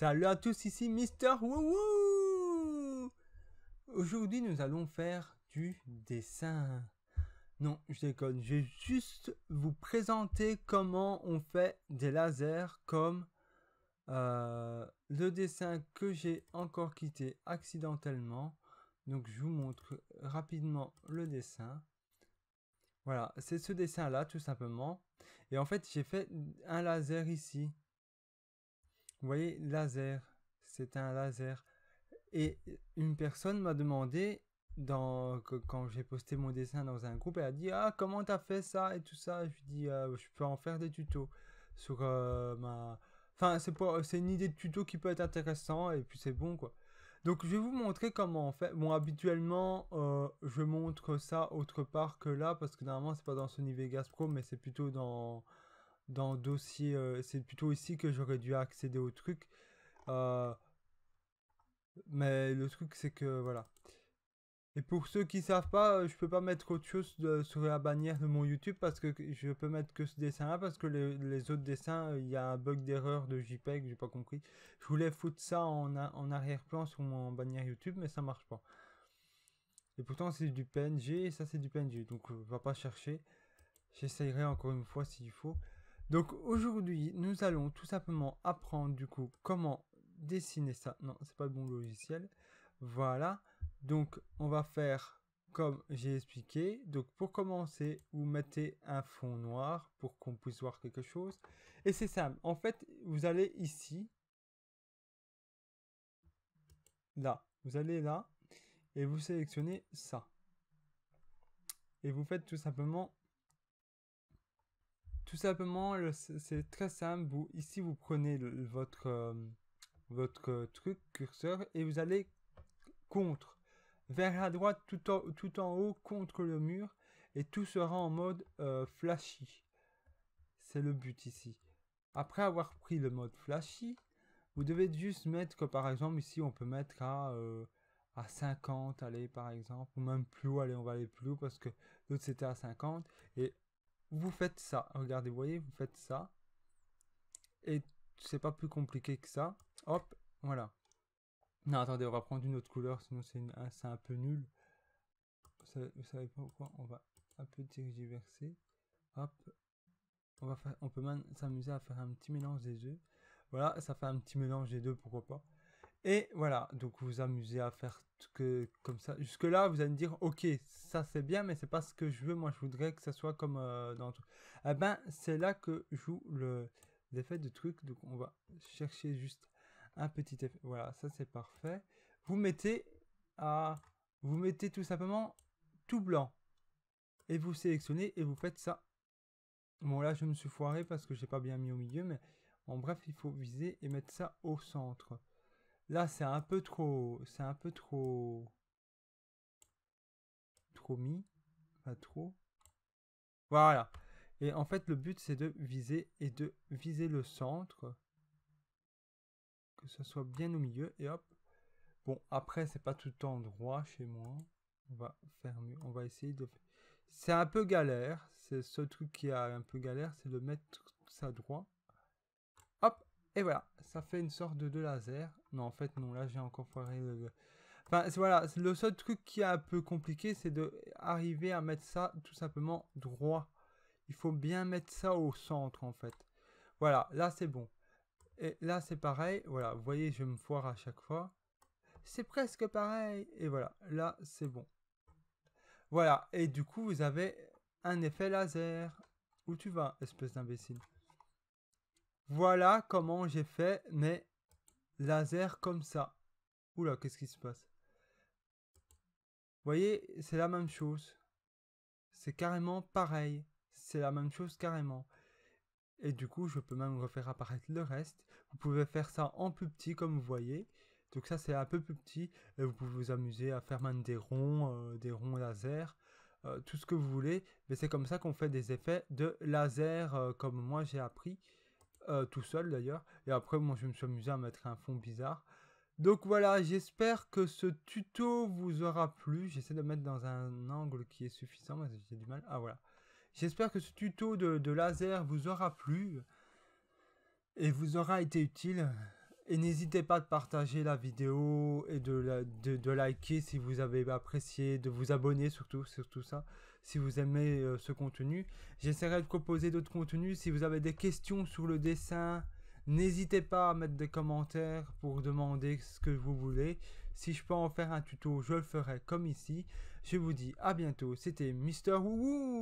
Salut à tous, ici Mister Wouhou Aujourd'hui, nous allons faire du dessin. Non, je déconne, je vais juste vous présenter comment on fait des lasers comme euh, le dessin que j'ai encore quitté accidentellement. Donc, je vous montre rapidement le dessin. Voilà, c'est ce dessin-là, tout simplement. Et en fait, j'ai fait un laser ici. Vous voyez, laser, c'est un laser. Et une personne m'a demandé, dans, quand j'ai posté mon dessin dans un groupe, elle a dit Ah, comment t'as fait ça et tout ça. Je lui dis euh, Je peux en faire des tutos sur euh, ma. Enfin, c'est une idée de tuto qui peut être intéressant et puis c'est bon quoi. Donc je vais vous montrer comment on fait. Bon, habituellement, euh, je montre ça autre part que là parce que normalement c'est pas dans Sony Vegas Pro, mais c'est plutôt dans dans dossier. Euh, c'est plutôt ici que j'aurais dû accéder au truc. Euh, mais le truc, c'est que voilà. Et pour ceux qui savent pas, euh, je peux pas mettre autre chose sur la bannière de mon YouTube parce que je peux mettre que ce dessin-là parce que les, autres dessins, il y a un bug d'erreur de JPEG, j'ai pas compris. Je voulais foutre ça en, en arrière-plan sur mon bannière YouTube, mais ça marche pas. Et pourtant, c'est du PNG et ça, c'est du PNG, donc on va pas chercher. J'essayerai encore une fois s'il faut. Donc aujourd'hui, nous allons tout simplement apprendre du coup comment dessiner ça. Non, c'est pas le bon logiciel. Voilà. Donc on va faire comme j'ai expliqué. Donc pour commencer, vous mettez un fond noir pour qu'on puisse voir quelque chose. Et c'est simple. En fait, vous allez ici. Là. Vous allez là. Et vous sélectionnez ça. Et vous faites tout simplement tout simplement, c'est très simple. Vous, ici, vous prenez votre, euh, votre truc, curseur, et vous allez contre. Vers la droite, tout en, tout en haut, contre le mur. Et tout sera en mode euh, flashy. C'est le but ici. Après avoir pris le mode flashy, vous devez juste mettre, que par exemple, ici, on peut mettre à... Euh, à 50, allez, par exemple, ou même plus haut, allez, on va aller plus haut parce que l'autre c'était à 50, et vous faites ça. Regardez, vous voyez, vous faites ça. Et c'est pas plus compliqué que ça. Hop, voilà. Non, attendez, on va prendre une autre couleur, sinon c'est un, peu nul. Vous savez, pourquoi On va un peu diriger Hop. On, va faire, on peut même s'amuser à faire un petit mélange des deux. Voilà, ça fait un petit mélange des deux, pourquoi pas. Et voilà, donc vous vous amusez à faire que comme ça. Jusque-là, vous allez me dire, ok, ça c'est bien, mais c'est pas ce que je veux. Moi, je voudrais que ça soit comme euh, dans tout. Eh ben, c'est là que joue le l'effet de truc. Donc, on va chercher juste un petit effet. Voilà, ça c'est parfait. Vous mettez à, vous mettez tout simplement tout blanc et vous sélectionnez et vous faites ça. Bon, là, je me suis foiré parce que j'ai pas bien mis au milieu, mais en bref, il faut viser et mettre ça au centre. Là, c'est un peu trop... C'est un peu trop... Trop mis. Pas trop. Voilà. Et en fait, le but, c'est de viser et de viser le centre. Que ce soit bien au milieu. Et hop. Bon, après, c'est pas tout le temps droit chez moi. On va faire mieux. On va essayer de... C'est un peu galère. C'est ce truc qui a un peu galère. C'est de mettre ça droit. Hop. Et voilà, ça fait une sorte de, laser. Non, en fait, non, là, j'ai encore foiré euh, le... Enfin, voilà, le seul truc qui est un peu compliqué, c'est d'arriver à mettre ça tout simplement droit. Il faut bien mettre ça au centre, en fait. Voilà, là, c'est bon. Et là, c'est pareil. Voilà, vous voyez, je me foire à chaque fois. C'est presque pareil. Et voilà, là, c'est bon. Voilà, et du coup, vous avez un effet laser. Où tu vas, espèce d'imbécile voilà comment j'ai fait mes lasers comme ça. Oula, qu'est-ce qui se passe Vous voyez, c'est la même chose. C'est carrément pareil. C'est la même chose carrément. Et du coup, je peux même refaire apparaître le reste. Vous pouvez faire ça en plus petit comme vous voyez. Donc ça, c'est un peu plus petit. Et vous pouvez vous amuser à faire même des ronds, euh, des ronds laser. Euh, tout ce que vous voulez, mais c'est comme ça qu'on fait des effets de laser euh, comme moi j'ai appris. Euh, tout seul d'ailleurs. Et après, moi, je me suis amusé à mettre un fond bizarre. Donc voilà, j'espère que ce tuto vous aura plu. J'essaie de mettre dans un angle qui est suffisant, mais j'ai du mal. Ah voilà. J'espère que ce tuto de laser vous aura plu et vous aura été utile. Et n'hésitez pas de partager la vidéo et de, la, de, liker si vous avez apprécié, de vous abonner surtout, tout ça, si vous aimez euh, ce contenu. J'essaierai de proposer d'autres contenus. Si vous avez des questions sur le dessin, n'hésitez pas à mettre des commentaires pour demander ce que vous voulez. Si je peux en faire un tuto, je le ferai comme ici. Je vous dis à bientôt. C'était Mister Wouhou